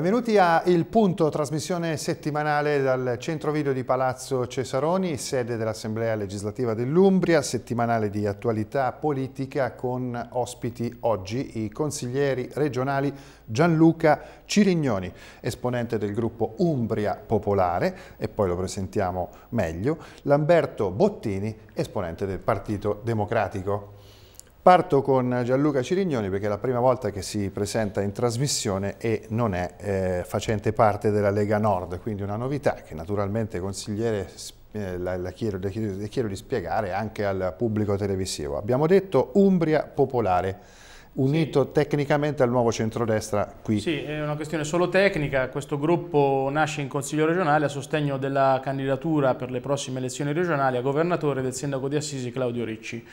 Benvenuti a Il Punto, trasmissione settimanale dal centro video di Palazzo Cesaroni, sede dell'Assemblea legislativa dell'Umbria, settimanale di attualità politica con ospiti oggi i consiglieri regionali Gianluca Cirignoni, esponente del gruppo Umbria Popolare, e poi lo presentiamo meglio, Lamberto Bottini, esponente del Partito Democratico. Parto con Gianluca Cirignoni perché è la prima volta che si presenta in trasmissione e non è eh, facente parte della Lega Nord, quindi una novità che naturalmente consigliere eh, la, la, chiedo, la, chiedo, la chiedo di spiegare anche al pubblico televisivo. Abbiamo detto Umbria Popolare, unito sì. tecnicamente al nuovo centrodestra qui. Sì, è una questione solo tecnica, questo gruppo nasce in Consiglio regionale a sostegno della candidatura per le prossime elezioni regionali a governatore del sindaco di Assisi Claudio Ricci.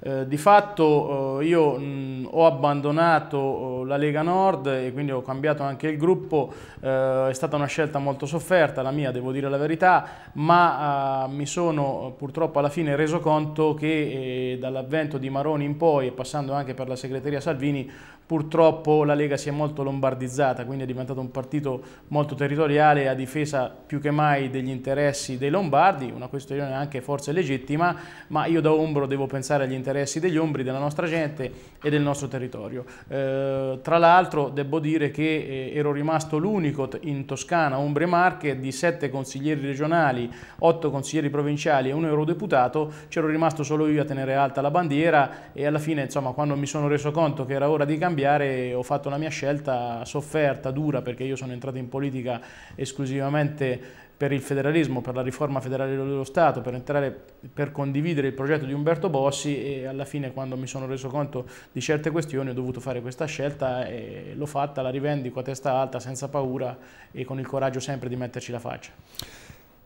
Eh, di fatto eh, io mh, ho abbandonato eh, la Lega Nord e quindi ho cambiato anche il gruppo, eh, è stata una scelta molto sofferta, la mia devo dire la verità, ma mi sono purtroppo alla fine reso conto che dall'avvento di Maroni in poi e passando anche per la segreteria Salvini Purtroppo la Lega si è molto lombardizzata, quindi è diventato un partito molto territoriale a difesa più che mai degli interessi dei lombardi, una questione anche forse legittima, ma io da ombro devo pensare agli interessi degli ombri, della nostra gente e del nostro territorio. Eh, tra l'altro devo dire che eh, ero rimasto l'unico in Toscana, Umbria e Marche, di sette consiglieri regionali, otto consiglieri provinciali e un eurodeputato, c'ero rimasto solo io a tenere alta la bandiera e alla fine insomma quando mi sono reso conto che era ora di cambiare cambiare, ho fatto la mia scelta sofferta, dura, perché io sono entrato in politica esclusivamente per il federalismo, per la riforma federale dello Stato, per, entrare, per condividere il progetto di Umberto Bossi e alla fine quando mi sono reso conto di certe questioni ho dovuto fare questa scelta e l'ho fatta, la rivendico a testa alta, senza paura e con il coraggio sempre di metterci la faccia.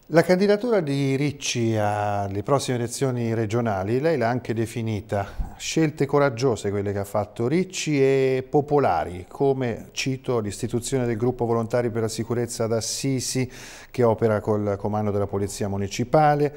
La candidatura di Ricci alle prossime elezioni regionali, lei l'ha anche definita, scelte coraggiose quelle che ha fatto Ricci e popolari, come cito l'istituzione del gruppo volontari per la sicurezza ad Assisi che opera col comando della Polizia Municipale,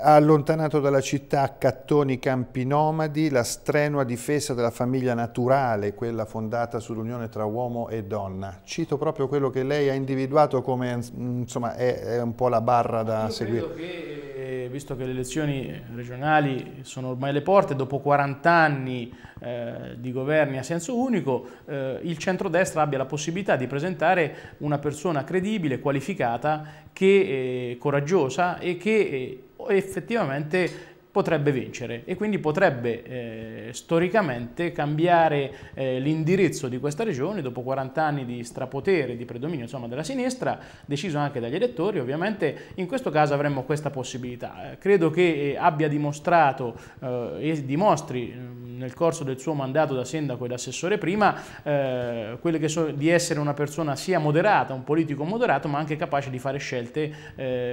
ha allontanato dalla città cattoni campi nomadi, la strenua difesa della famiglia naturale, quella fondata sull'unione tra uomo e donna. Cito proprio quello che lei ha individuato come insomma, è, è un po' la barra da Io seguire. Credo che, eh, visto che le elezioni regionali sono ormai alle porte, dopo 40 anni eh, di governi a senso unico, eh, il centrodestra abbia la possibilità di presentare una persona credibile, qualificata, che, eh, coraggiosa e che eh, effettivamente potrebbe vincere e quindi potrebbe eh, storicamente cambiare eh, l'indirizzo di questa regione dopo 40 anni di strapotere, di predominio insomma, della sinistra, deciso anche dagli elettori ovviamente, in questo caso avremmo questa possibilità. Eh, credo che eh, abbia dimostrato eh, e dimostri mm, nel corso del suo mandato da sindaco e da assessore prima eh, so, di essere una persona sia moderata, un politico moderato, ma anche capace di fare scelte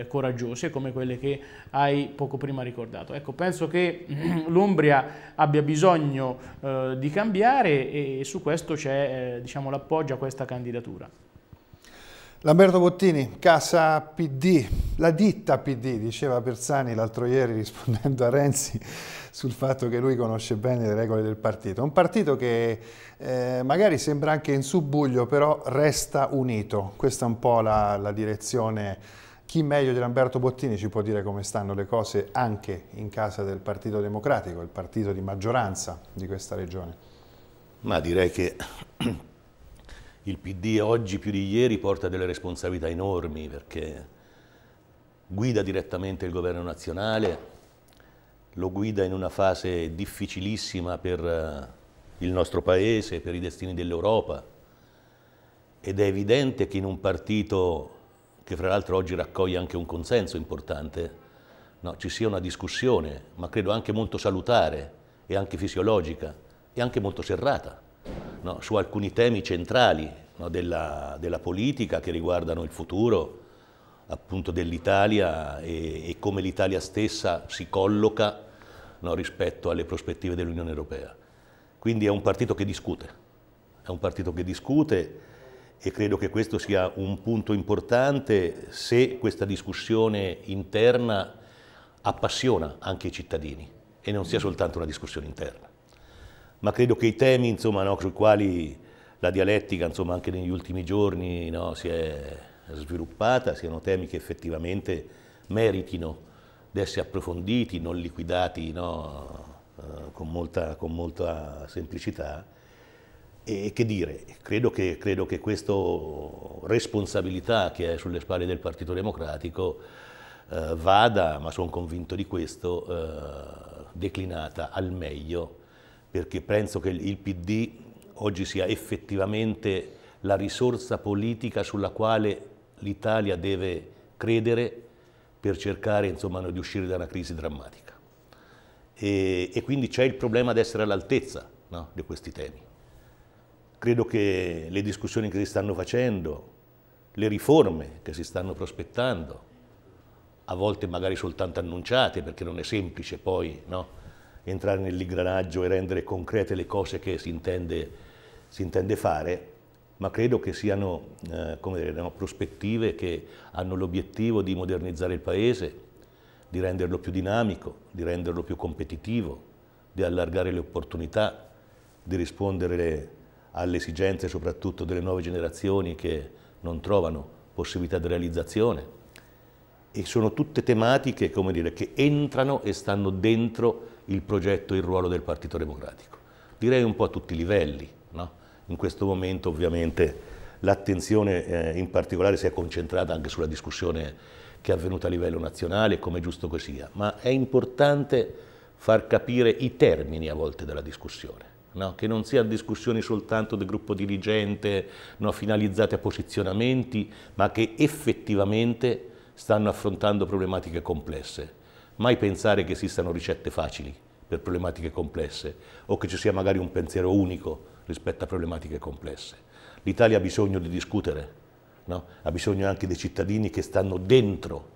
coraggiose come quelle che hai poco prima ricordato. Ecco, Ecco, penso che l'Umbria abbia bisogno eh, di cambiare e, e su questo c'è eh, diciamo, l'appoggio a questa candidatura. Lamberto Bottini, Casa PD, la ditta PD, diceva Persani l'altro ieri rispondendo a Renzi sul fatto che lui conosce bene le regole del partito. Un partito che eh, magari sembra anche in subbuglio, però resta unito. Questa è un po' la, la direzione chi meglio di Lamberto Bottini ci può dire come stanno le cose anche in casa del Partito Democratico, il partito di maggioranza di questa regione? Ma direi che il PD oggi più di ieri porta delle responsabilità enormi perché guida direttamente il governo nazionale, lo guida in una fase difficilissima per eh, il nostro paese, per i destini dell'Europa ed è evidente che in un partito che fra l'altro oggi raccoglie anche un consenso importante, no, ci sia una discussione, ma credo anche molto salutare e anche fisiologica e anche molto serrata no, su alcuni temi centrali no, della, della, politica che riguardano il futuro appunto dell'Italia e, e, come l'Italia stessa si colloca rispetto alle prospettive dell'Unione Europea. Quindi è un partito che discute, è un partito che discute e credo che questo sia un punto importante se questa discussione interna appassiona anche i cittadini e non sia soltanto una discussione interna. Ma credo che i temi insomma, no, sui quali la dialettica insomma, anche negli ultimi giorni no, si è sviluppata siano temi che effettivamente meritino di essere approfonditi, non liquidati no, eh, con, molta, con molta semplicità e che dire, credo che, credo che questa responsabilità che è sulle spalle del Partito Democratico eh, vada, ma sono convinto di questo, eh, declinata al meglio, perché penso che il PD oggi sia effettivamente la risorsa politica sulla quale l'Italia deve credere per cercare insomma, di uscire da una crisi drammatica. E, e quindi c'è il problema di essere all'altezza no, di questi temi. Credo che le discussioni che si stanno facendo, le riforme che si stanno prospettando, a volte magari soltanto annunciate, perché non è semplice poi no, entrare nell'ingranaggio e rendere concrete le cose che si intende, si intende fare, ma credo che siano eh, dire, no, prospettive che hanno l'obiettivo di modernizzare il Paese, di renderlo più dinamico, di renderlo più competitivo, di allargare le opportunità, di rispondere alle esigenze soprattutto delle nuove generazioni che non trovano possibilità di realizzazione e sono tutte tematiche dire, che entrano e stanno dentro il progetto e il ruolo del Partito Democratico. Direi un po' a tutti i livelli. No? In questo momento ovviamente l'attenzione eh, in particolare si è concentrata anche sulla discussione che è avvenuta a livello nazionale, come è giusto che sia, ma è importante far capire i termini a volte della discussione. No, che non sia discussioni soltanto del gruppo dirigente no, finalizzate a posizionamenti, ma che effettivamente stanno affrontando problematiche complesse. Mai pensare che esistano ricette facili per problematiche complesse o che ci sia magari un pensiero unico rispetto a problematiche complesse. L'Italia ha bisogno di discutere, no? ha bisogno anche dei cittadini che stanno dentro,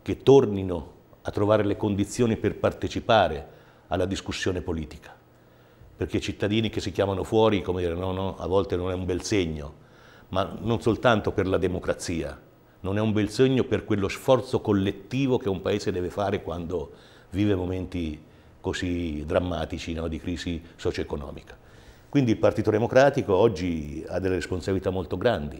che tornino a trovare le condizioni per partecipare alla discussione politica perché cittadini che si chiamano fuori, come dire, no, no, a volte non è un bel segno, ma non soltanto per la democrazia, non è un bel segno per quello sforzo collettivo che un paese deve fare quando vive momenti così drammatici no, di crisi socio-economica. Quindi il Partito Democratico oggi ha delle responsabilità molto grandi,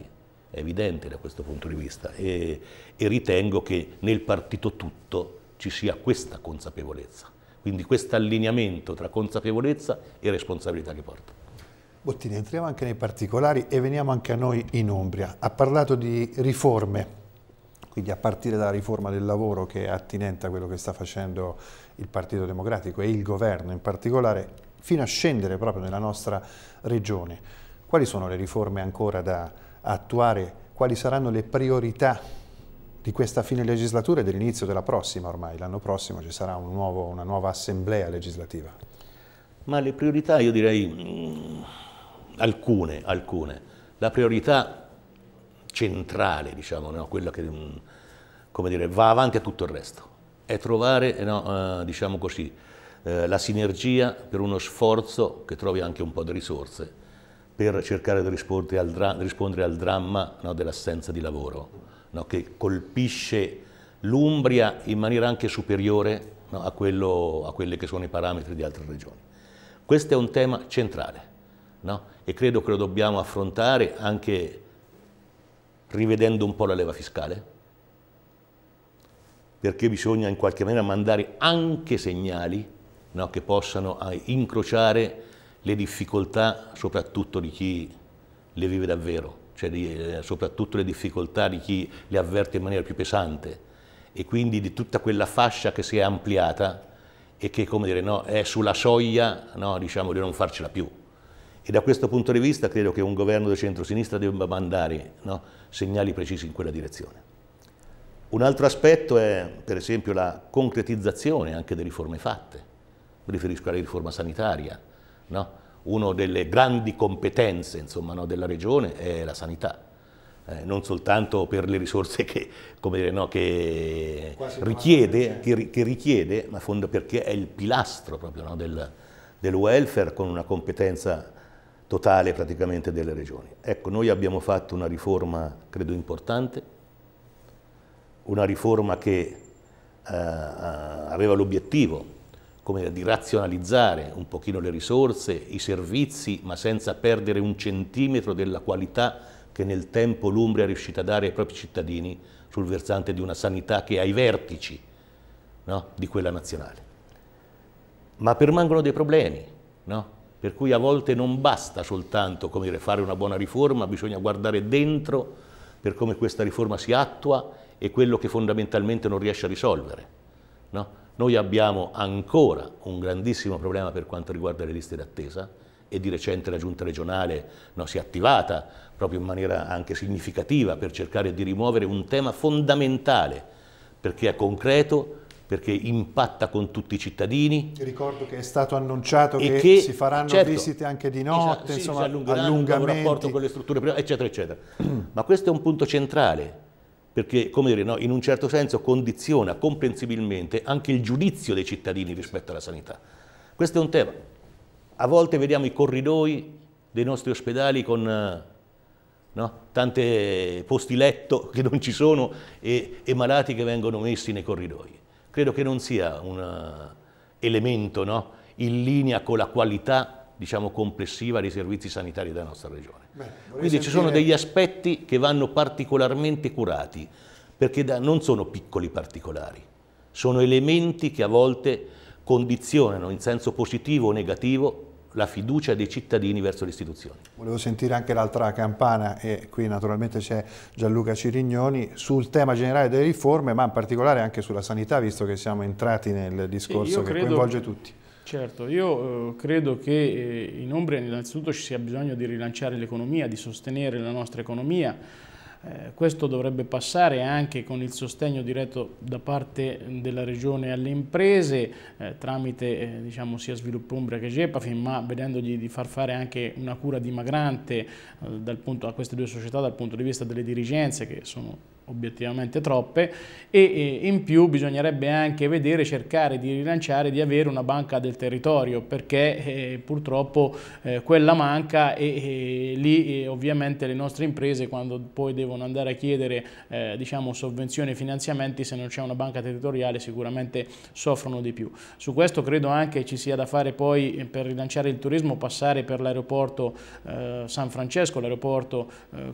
è evidente da questo punto di vista, e, e ritengo che nel partito tutto ci sia questa consapevolezza. Quindi questo allineamento tra consapevolezza e responsabilità che porta. Bottini, entriamo anche nei particolari e veniamo anche a noi in Umbria. Ha parlato di riforme, quindi a partire dalla riforma del lavoro che è attinente a quello che sta facendo il Partito Democratico e il governo in particolare, fino a scendere proprio nella nostra regione. Quali sono le riforme ancora da attuare? Quali saranno le priorità di questa fine legislatura e dell'inizio della prossima ormai, l'anno prossimo ci sarà un nuovo, una nuova assemblea legislativa? Ma le priorità io direi mm, alcune, alcune. La priorità centrale, diciamo, no? quella che mm, dire, va avanti a tutto il resto, è trovare eh, no, eh, diciamo così, eh, la sinergia per uno sforzo che trovi anche un po' di risorse per cercare di rispondere al, dra rispondere al dramma no, dell'assenza di lavoro no, che colpisce l'Umbria in maniera anche superiore no, a, quello, a quelli che sono i parametri di altre regioni. Questo è un tema centrale no? e credo che lo dobbiamo affrontare anche rivedendo un po' la leva fiscale, perché bisogna in qualche maniera mandare anche segnali no, che possano eh, incrociare le difficoltà soprattutto di chi le vive davvero cioè di, eh, soprattutto le difficoltà di chi le avverte in maniera più pesante e quindi di tutta quella fascia che si è ampliata e che come dire, no, è sulla soglia no, diciamo, di non farcela più. E da questo punto di vista credo che un governo di centro-sinistra debba mandare no, segnali precisi in quella direzione. Un altro aspetto è per esempio la concretizzazione anche delle riforme fatte, mi riferisco alla riforma sanitaria, no? una delle grandi competenze insomma, no, della regione è la sanità. Eh, non soltanto per le risorse che, dire, no, che, richiede, che, che richiede, ma fondo perché è il pilastro proprio, no, del, del, welfare con una competenza totale praticamente delle regioni. Ecco, noi abbiamo fatto una riforma, credo importante, una riforma che eh, aveva l'obiettivo come di razionalizzare un pochino le risorse, i servizi, ma senza perdere un centimetro della qualità che nel tempo l'Umbria è riuscita a dare ai propri cittadini sul versante di una sanità che è ai vertici no? di quella nazionale. Ma permangono dei problemi, no? per cui a volte non basta soltanto dire, fare una buona riforma, bisogna guardare dentro per come questa riforma si attua e quello che fondamentalmente non riesce a risolvere. No? Noi abbiamo ancora un grandissimo problema per quanto riguarda le liste d'attesa e di recente la giunta regionale no, si è attivata proprio in maniera anche significativa per cercare di rimuovere un tema fondamentale perché è concreto, perché impatta con tutti i cittadini. Ricordo che è stato annunciato che, che, si faranno certo, visite anche di notte, esatto, insomma, sì, allungheranno il rapporto con le strutture, eccetera, eccetera. Ma questo è un punto centrale perché come dire, no, in un certo senso condiziona comprensibilmente anche il giudizio dei cittadini rispetto alla sanità. Questo è un tema. A volte vediamo i corridoi dei nostri ospedali con eh, no, tanti posti letto che non ci sono e, e, malati che vengono messi nei corridoi. Credo che non sia un eh, elemento no, in linea con la qualità diciamo, complessiva dei servizi sanitari della nostra regione. Quindi sentire... ci sono degli aspetti che vanno particolarmente curati, perché da, non sono piccoli particolari, sono elementi che a volte condizionano in senso positivo o negativo la fiducia dei cittadini verso le istituzioni. Volevo sentire anche l'altra campana e qui naturalmente c'è Gianluca Cirignoni sul tema generale delle riforme ma in particolare anche sulla sanità visto che siamo entrati nel discorso sì, che coinvolge tutti. Certo, io eh, credo che eh, in Umbria innanzitutto ci sia bisogno di rilanciare l'economia, di sostenere la nostra economia. Eh, questo dovrebbe passare anche con il sostegno diretto da parte della Regione alle imprese eh, tramite eh, diciamo, sia Sviluppo Umbria che Gepafin, ma vedendogli di far fare anche una cura dimagrante eh, punto, a queste due società dal punto di vista delle dirigenze che sono obiettivamente troppe e, in più bisognerebbe anche vedere, cercare di rilanciare, di avere una banca del territorio perché eh, purtroppo eh, quella manca e, e lì e eh, ovviamente le nostre imprese quando poi devono andare a chiedere eh, diciamo, sovvenzioni e finanziamenti se non c'è una banca territoriale sicuramente soffrono di più. Su questo credo anche ci sia da fare poi eh, per rilanciare il turismo passare per l'aeroporto eh, San Francesco, l'aeroporto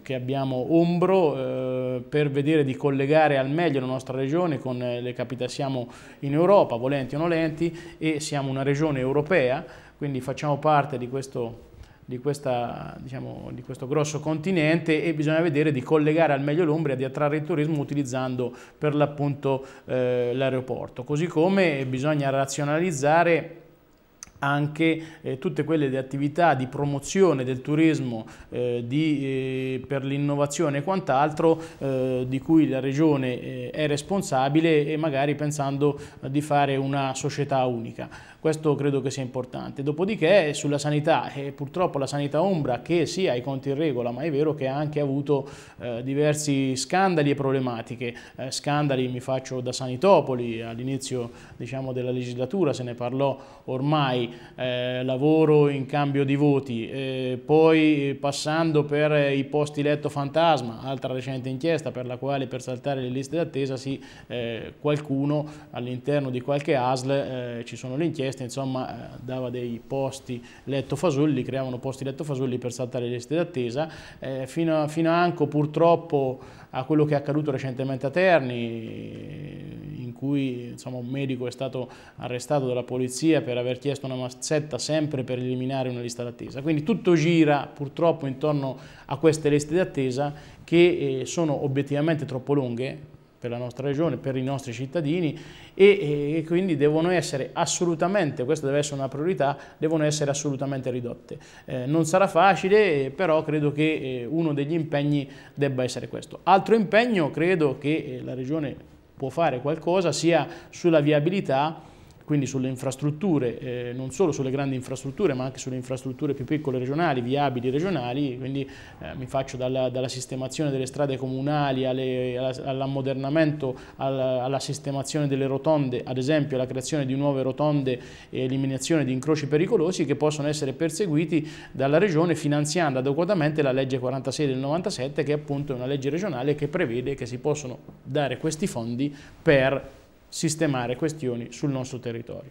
che abbiamo Umbro per vedere vedere di collegare al meglio la nostra regione con eh, le capitali, siamo in Europa, volenti o nolenti, e siamo una regione europea, quindi facciamo parte di questo di, questa, diciamo, di, questo grosso continente e bisogna vedere di collegare al meglio l'Umbria, di attrarre il turismo utilizzando per l'appunto eh, l'aeroporto. Così come bisogna razionalizzare anche eh, tutte quelle attività di promozione del turismo eh, di, eh, per l'innovazione e quant'altro eh, di cui la Regione eh, è responsabile e magari pensando di fare una società unica. Questo credo che sia importante. Dopodiché sulla sanità, eh, purtroppo la sanità ombra che sì ha i conti in regola, ma è vero che ha anche avuto eh, diversi scandali e problematiche. Eh, scandali mi faccio da Sanitopoli, all'inizio diciamo, della legislatura se ne parlò ormai, eh, lavoro in cambio di voti, eh, poi passando per eh, i posti letto fantasma, altra recente inchiesta per la quale per saltare le liste d'attesa sì, qualcuno all'interno di qualche ASL ci sono le inchieste richieste, insomma, eh, dava dei posti letto fasulli, creavano posti letto fasulli per saltare le liste d'attesa, eh, fino, fino anche purtroppo a quello che è accaduto recentemente a Terni, in cui insomma, un medico è stato arrestato dalla polizia per aver chiesto una mazzetta sempre per eliminare una lista d'attesa. Quindi tutto gira purtroppo intorno a queste liste d'attesa che eh, sono obiettivamente troppo lunghe per la nostra regione, per i nostri cittadini e, e, quindi devono essere assolutamente, questa deve essere una priorità, devono essere assolutamente ridotte. Eh, non sarà facile, eh, però credo che eh, uno degli impegni debba essere questo. Altro impegno credo che eh, la regione può fare qualcosa sia sulla viabilità quindi sulle infrastrutture, eh, non solo sulle grandi infrastrutture ma anche sulle infrastrutture più piccole regionali, viabili regionali, quindi eh, mi faccio dalla, dalla, sistemazione delle strade comunali all'ammodernamento, alla, alla, sistemazione delle rotonde, ad esempio la creazione di nuove rotonde e eliminazione di incroci pericolosi che possono essere perseguiti dalla regione finanziando adeguatamente la legge 46 del 97 che appunto è una legge regionale che prevede che si possono dare questi fondi per sistemare questioni sul nostro territorio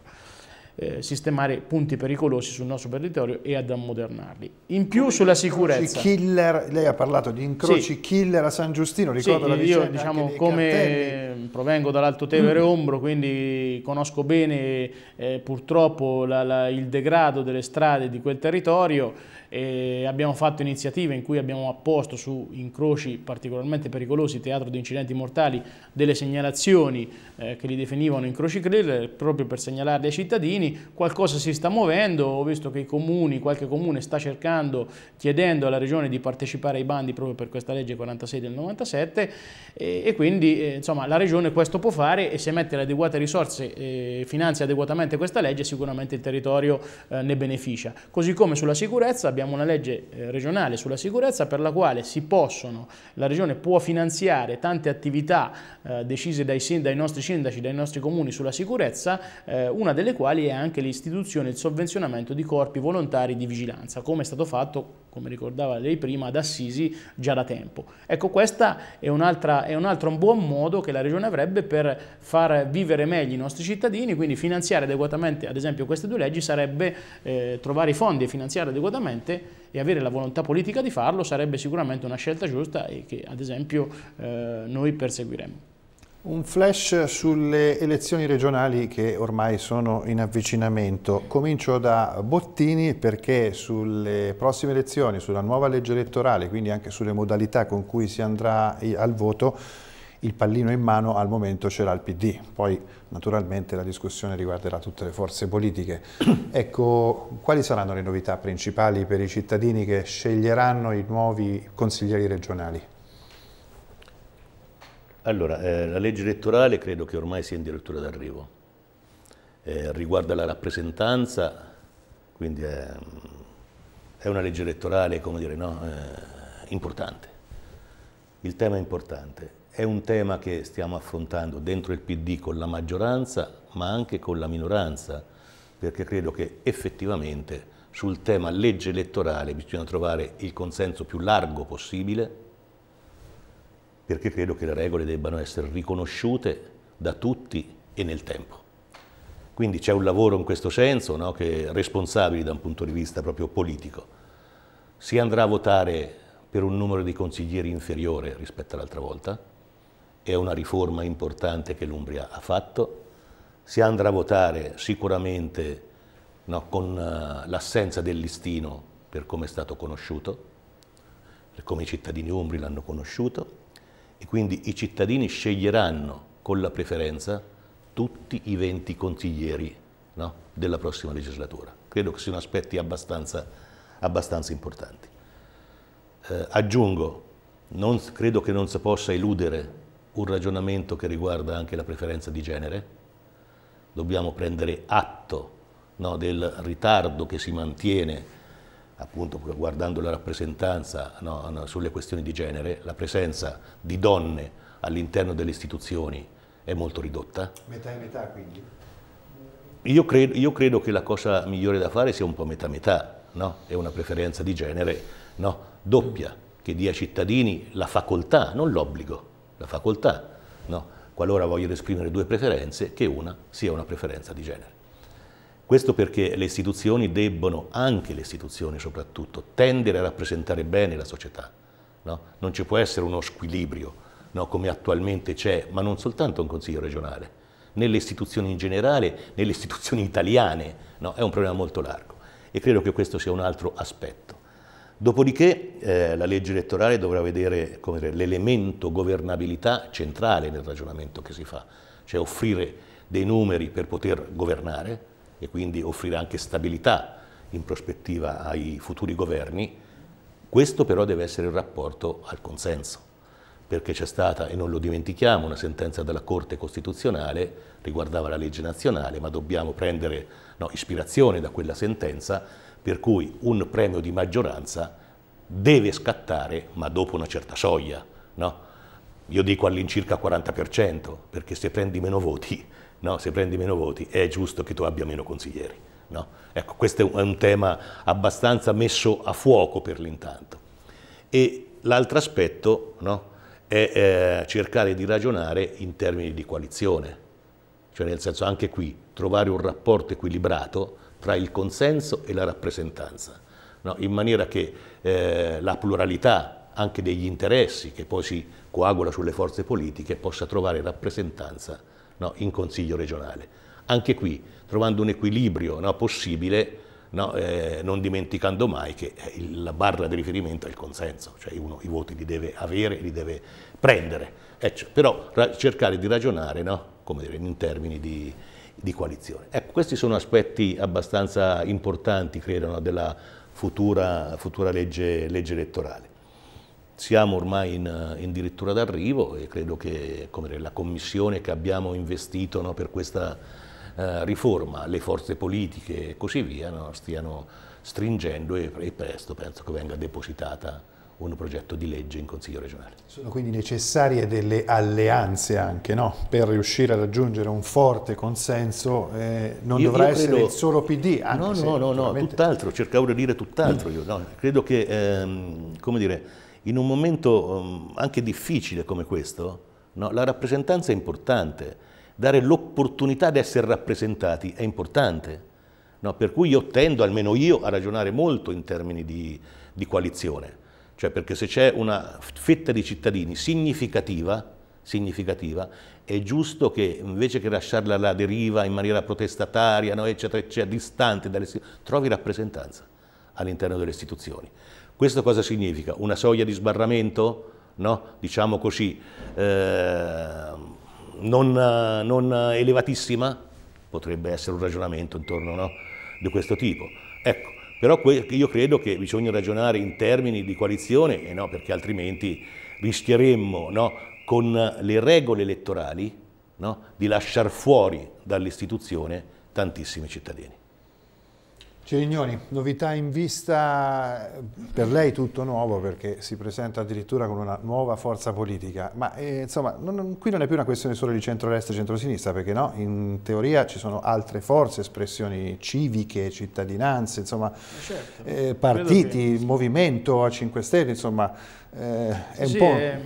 eh, sistemare punti pericolosi sul nostro territorio e ad ammodernarli. In più Come sulla sicurezza... Killer, lei ha parlato di incroci sì. killer a San Giustino, ricordo sì, la vicenda io, diciamo, come cartelli. provengo dall'Alto Tevere mm. Ombro, quindi conosco bene eh, purtroppo la, la, il degrado delle strade di quel territorio e abbiamo fatto iniziative in cui abbiamo apposto su incroci particolarmente pericolosi, teatro di incidenti mortali, delle segnalazioni eh, che li definivano incroci killer proprio per segnalarli ai cittadini cittadini, qualcosa si sta muovendo, ho visto che i comuni, qualche comune sta cercando, chiedendo alla regione di partecipare ai bandi proprio per questa legge 46 del 97 e, e quindi eh, insomma la regione questo può fare e se mette le adeguate risorse e eh, finanzia adeguatamente questa legge sicuramente il territorio eh, ne beneficia. Così come sulla sicurezza abbiamo una legge eh, regionale sulla sicurezza per la quale si possono, la regione può finanziare tante attività eh, decise dai, dai nostri sindaci, dai nostri comuni sulla sicurezza, eh, una delle quali è anche l'istituzione e il sovvenzionamento di corpi volontari di vigilanza, come è stato fatto, come ricordava lei prima, ad Assisi già da tempo. Ecco, questo è, è, un altro buon modo che la Regione avrebbe per far vivere meglio i nostri cittadini, quindi finanziare adeguatamente, ad esempio, queste due leggi sarebbe eh, trovare i fondi e finanziare adeguatamente e avere la volontà politica di farlo sarebbe sicuramente una scelta giusta e che ad esempio eh, noi perseguiremmo. Un flash sulle elezioni regionali che ormai sono in avvicinamento. Comincio da Bottini perché sulle prossime elezioni, sulla nuova legge elettorale, quindi anche sulle modalità con cui si andrà al voto, il pallino in mano al momento ce l'ha il PD. Poi naturalmente la discussione riguarderà tutte le forze politiche. Ecco, quali saranno le novità principali per i cittadini che sceglieranno i nuovi consiglieri regionali? Allora, eh, la legge elettorale credo che ormai sia in dirittura d'arrivo. Eh, riguarda la rappresentanza, quindi è, è una legge elettorale, come dire, no? eh, importante. Il tema è importante. È un tema che stiamo affrontando dentro il PD con la maggioranza, ma anche con la minoranza, perché credo che effettivamente sul tema legge elettorale bisogna trovare il consenso più largo possibile perché credo che le regole debbano essere riconosciute da tutti e nel tempo. Quindi c'è un lavoro in questo senso no, che è responsabile da un punto di vista proprio politico. Si andrà a votare per un numero di consiglieri inferiore rispetto all'altra volta, è una riforma importante che l'Umbria ha fatto, si andrà a votare sicuramente no, con uh, l'assenza del listino per come è stato conosciuto, per come i cittadini umbri l'hanno conosciuto, e quindi i cittadini sceglieranno con la preferenza tutti i 20 consiglieri no, della prossima legislatura. Credo che siano aspetti abbastanza, abbastanza importanti. Eh, aggiungo, non, credo che non si possa eludere un ragionamento che riguarda anche la preferenza di genere. Dobbiamo prendere atto no, del ritardo che si mantiene appunto guardando la rappresentanza no, no, sulle questioni di genere, la presenza di donne all'interno delle istituzioni è molto ridotta. Metà e metà quindi? Io credo, io credo che la cosa migliore da fare sia un po' metà metà, no? è una preferenza di genere doppia, che dia ai cittadini la facoltà, non l'obbligo, la facoltà, qualora vogliono esprimere due preferenze, che una sia una preferenza di genere. Questo perché le istituzioni debbono, anche le istituzioni soprattutto, tendere a rappresentare bene la società. No? Non ci può essere uno squilibrio no? come attualmente c'è, ma non soltanto un Consiglio regionale, nelle istituzioni in generale, nelle istituzioni italiane. No? È un problema molto largo e credo che questo sia un altro aspetto. Dopodiché eh, la legge elettorale dovrà vedere l'elemento governabilità centrale nel ragionamento che si fa, cioè offrire dei numeri per poter governare, e quindi offrire anche stabilità in prospettiva ai futuri governi, questo però deve essere il rapporto al consenso perché c'è stata, e non lo dimentichiamo, una sentenza della Corte Costituzionale, riguardava la legge nazionale, ma dobbiamo prendere no, ispirazione da quella sentenza, per cui un premio di maggioranza deve scattare, ma dopo una certa soglia. No? Io dico all'incirca 40%, perché se prendi meno voti no? se prendi meno voti è giusto che tu abbia meno consiglieri. No? Ecco, questo è un tema abbastanza messo a fuoco per l'intanto. E l'altro aspetto no? è eh, cercare di ragionare in termini di coalizione, cioè nel senso anche qui trovare un rapporto equilibrato tra il consenso e la rappresentanza, no? in maniera che eh, la pluralità anche degli interessi che poi si coagula sulle forze politiche possa trovare rappresentanza no, in Consiglio regionale. Anche qui, trovando un equilibrio no, possibile, no, eh, non dimenticando mai che eh, il, la barra di riferimento è il consenso, cioè uno i voti li deve avere, li deve prendere, ecco, però cercare di ragionare dire, in termini di, di coalizione. Ecco, questi sono aspetti abbastanza importanti, credo, della futura, futura legge, legge elettorale. Siamo ormai in, eh, in dirittura d'arrivo e credo che dire, la commissione che abbiamo investito no, per questa eh, riforma, le forze politiche e così via, no, stiano stringendo e, e presto penso che venga depositata un progetto di legge in Consiglio regionale. Sono quindi necessarie delle alleanze anche, no? Per riuscire a raggiungere un forte consenso eh, non io, dovrà io credo... essere solo PD, anche No, no, se, no, no, tutt'altro, cercavo di dire tutt'altro mm. io, no? Credo che, ehm, come dire, in un momento um, anche difficile come questo, no, la rappresentanza è importante, dare l'opportunità di essere rappresentati è importante. No, per cui io tendo, almeno io, a ragionare molto in termini di, di coalizione. Cioè perché se c'è una fetta di cittadini significativa, significativa, è giusto che invece che lasciarla alla deriva in maniera protestataria, no, eccetera, eccetera, distante dalle istituzioni, trovi rappresentanza all'interno delle istituzioni. Questo cosa significa? Una soglia di sbarramento? No? Diciamo così, eh, non, non, elevatissima? Potrebbe essere un ragionamento intorno no? di questo tipo. Ecco, però io credo che bisogna ragionare in termini di coalizione, eh no, perché altrimenti rischieremmo no, con le regole elettorali di lasciar fuori dall'istituzione tantissimi cittadini. Cirignoni, cioè, novità in vista, per lei tutto nuovo perché si presenta addirittura con una nuova forza politica, ma eh, insomma non, qui non è più una questione solo di centro centrodestra e centro-sinistra perché no, in teoria ci sono altre forze, espressioni civiche, cittadinanze, insomma certo, eh, partiti, che... movimento a 5 Stelle, insomma eh, è un po'... È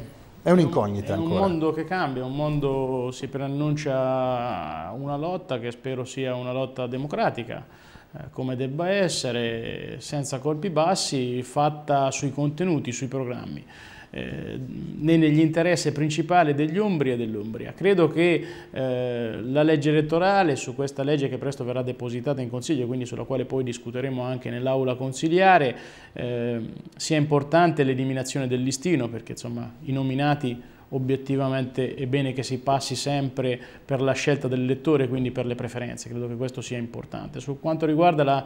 è un'incognita ancora. È un mondo che cambia, un mondo si preannuncia una lotta che spero sia una lotta democratica, eh, come debba essere, senza colpi bassi, fatta sui contenuti, sui programmi né eh, negli interessi principali degli Umbri e dell'Umbria. Credo che eh, la legge elettorale, su questa legge che presto verrà depositata in Consiglio, quindi sulla quale poi discuteremo anche nell'aula consiliare, eh, sia importante l'eliminazione del listino, perché insomma i nominati obiettivamente è bene che si passi sempre per la scelta del lettore, quindi per le preferenze, credo che questo sia importante. Su quanto riguarda la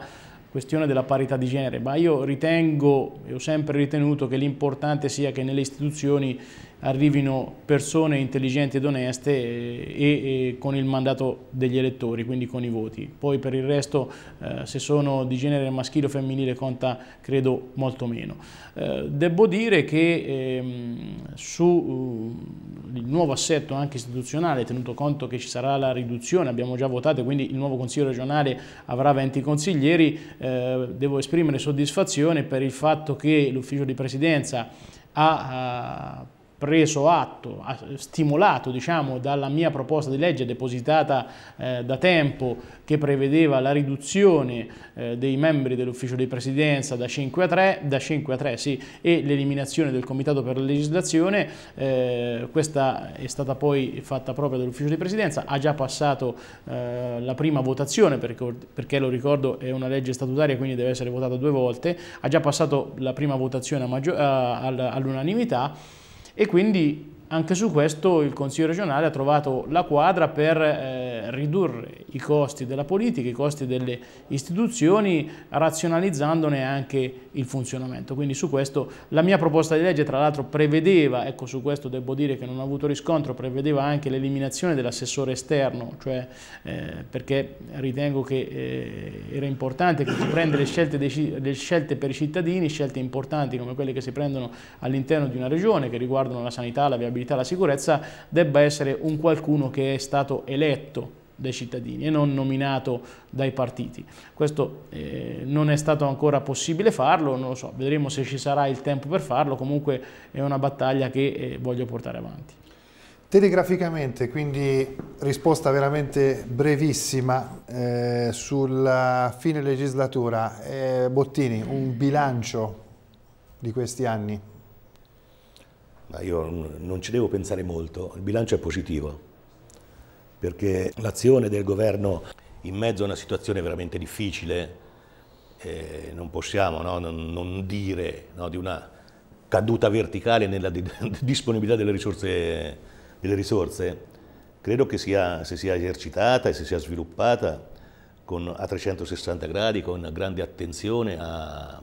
questione della parità di genere, ma io ritengo e ho sempre ritenuto che l'importante sia che nelle istituzioni arrivino persone intelligenti ed oneste eh, e, e, con il mandato degli elettori, quindi con i voti. Poi per il resto eh, se sono di genere maschile o femminile conta credo molto meno. Eh, devo dire che ehm, sul eh, uh, nuovo assetto anche istituzionale, tenuto conto che ci sarà la riduzione, abbiamo già votato, quindi il nuovo Consiglio regionale avrà 20 consiglieri, eh, devo esprimere soddisfazione per il fatto che l'Ufficio di Presidenza ha, ha preso atto, stimolato diciamo, dalla mia proposta di legge depositata eh, da tempo che prevedeva la riduzione eh, dei membri dell'ufficio di presidenza da 5 a 3, 5 a 3 sì, e l'eliminazione del comitato per la legislazione, eh, questa è stata poi fatta propria dall'ufficio di presidenza, ha già passato eh, la prima votazione perché, perché lo ricordo è una legge statutaria quindi deve essere votata due volte, ha già passato la prima votazione all'unanimità e quindi anche su questo il Consiglio regionale ha trovato la quadra per eh, ridurre i costi della politica, i costi delle istituzioni, razionalizzandone anche il funzionamento. Quindi su questo la mia proposta di legge tra l'altro prevedeva, ecco su questo devo dire che non ha avuto riscontro, prevedeva anche l'eliminazione dell'assessore esterno, cioè eh, perché ritengo che eh, era importante che si prenda le scelte, le scelte per i cittadini, scelte importanti come quelle che si prendono all'interno di una regione che riguardano la sanità, la viabilità, responsabilità. La sicurezza debba essere un qualcuno che è stato eletto dai cittadini e non nominato dai partiti. Questo eh, non è stato ancora possibile farlo, non lo so, vedremo se ci sarà il tempo per farlo, comunque è una battaglia che eh, voglio portare avanti. Telegraficamente, quindi risposta veramente brevissima eh, sulla fine legislatura, eh, Bottini, un bilancio di questi anni? ma io non ci devo pensare molto, il bilancio è positivo, perché l'azione del governo in mezzo a una situazione veramente difficile, eh, non possiamo no, non, non, dire no, di una caduta verticale nella di disponibilità delle risorse, delle risorse, credo che sia, se sia esercitata e se sia sviluppata con, a 360 gradi, con grande attenzione a, a,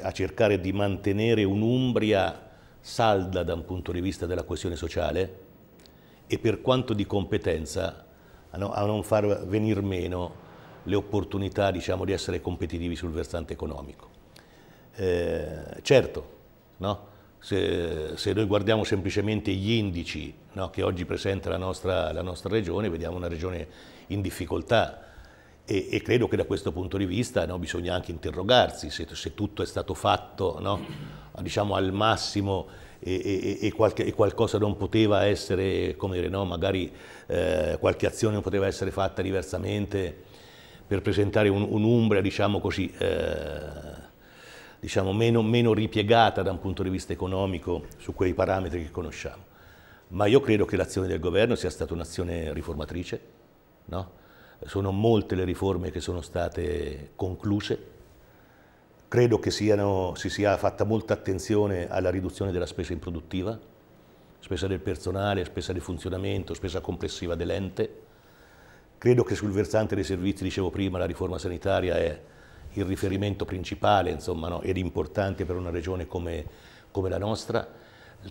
a cercare di mantenere un'Umbria salda da un punto di vista della questione sociale e per quanto di competenza a non far venir meno le opportunità diciamo, di essere competitivi sul versante economico. Eh, certo, no? se, se, noi guardiamo semplicemente gli indici no, che oggi presenta la nostra, la nostra, regione, vediamo una regione in difficoltà e, e credo che da questo punto di vista no, bisogna anche interrogarsi se, se tutto è stato fatto diciamo, al massimo e, e, e, qualche, e, qualcosa non poteva essere, come dire, no? magari eh, qualche azione non poteva essere fatta diversamente per presentare un'Umbria, un diciamo così, eh, diciamo meno, meno, ripiegata da un punto di vista economico su quei parametri che conosciamo. Ma io credo che l'azione del governo sia stata un'azione riformatrice, no? sono molte le riforme che sono state concluse Credo che siano, si sia fatta molta attenzione alla riduzione della spesa improduttiva, spesa del personale, spesa di funzionamento, spesa complessiva dell'ente. Credo che sul versante dei servizi, dicevo prima, la riforma sanitaria è il riferimento principale insomma, no, ed importante per una regione come, come la nostra.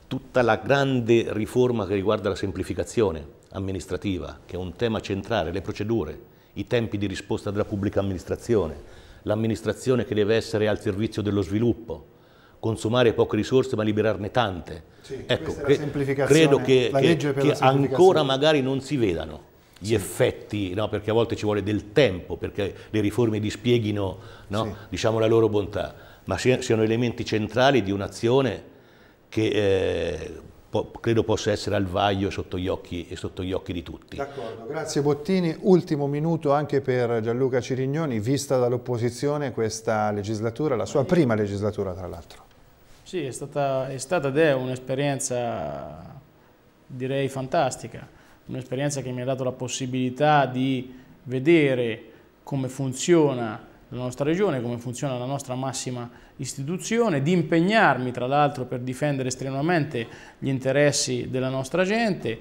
Tutta la grande riforma che riguarda la semplificazione amministrativa, che è un tema centrale, le procedure, i tempi di risposta della pubblica amministrazione, l'amministrazione che deve essere al servizio dello sviluppo, consumare poche risorse ma liberarne tante. Sì, ecco, cre credo che, che, che ancora magari non si vedano gli sì. effetti, no? perché a volte ci vuole del tempo perché le riforme dispieghino no? sì. diciamo, la loro bontà, ma siano elementi centrali di un'azione che eh, po credo possa essere al vaglio sotto gli occhi, sotto gli occhi di tutti. D'accordo, grazie Bottini. Ultimo minuto anche per Gianluca Cirignoni, vista dall'opposizione questa legislatura, la sua prima legislatura tra l'altro. Sì, è stata, è stata ed è un'esperienza direi fantastica, un'esperienza che mi ha dato la possibilità di vedere come funziona della nostra regione, come funziona la nostra massima istituzione, di impegnarmi tra l'altro per difendere estremamente gli interessi della nostra gente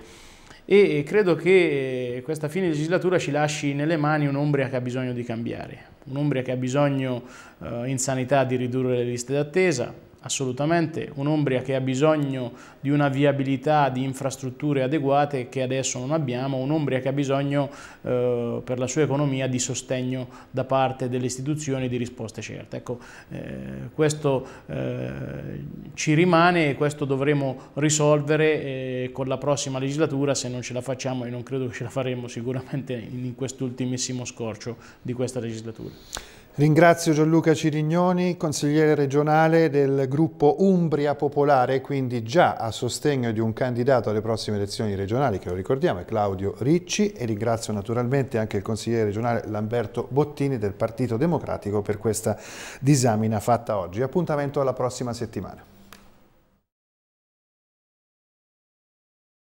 e credo che questa fine legislatura ci lasci nelle mani un'ombria che ha bisogno di cambiare, un'ombria che ha bisogno eh, in sanità di ridurre le liste d'attesa, assolutamente, un'Umbria che ha bisogno di una viabilità di infrastrutture adeguate che adesso non abbiamo, un'Umbria che ha bisogno eh, per la sua economia di sostegno da parte delle istituzioni di risposte certe. Ecco, eh, questo eh, ci rimane e questo dovremo risolvere eh, con la prossima legislatura se non ce la facciamo e non credo che ce la faremo sicuramente in quest'ultimissimo scorcio di questa legislatura. Ringrazio Gianluca Cirignoni, consigliere regionale del gruppo Umbria Popolare, quindi già a sostegno di un candidato alle prossime elezioni regionali, che lo ricordiamo è Claudio Ricci, e ringrazio naturalmente anche il consigliere regionale Lamberto Bottini del Partito Democratico per questa disamina fatta oggi. Appuntamento alla prossima settimana.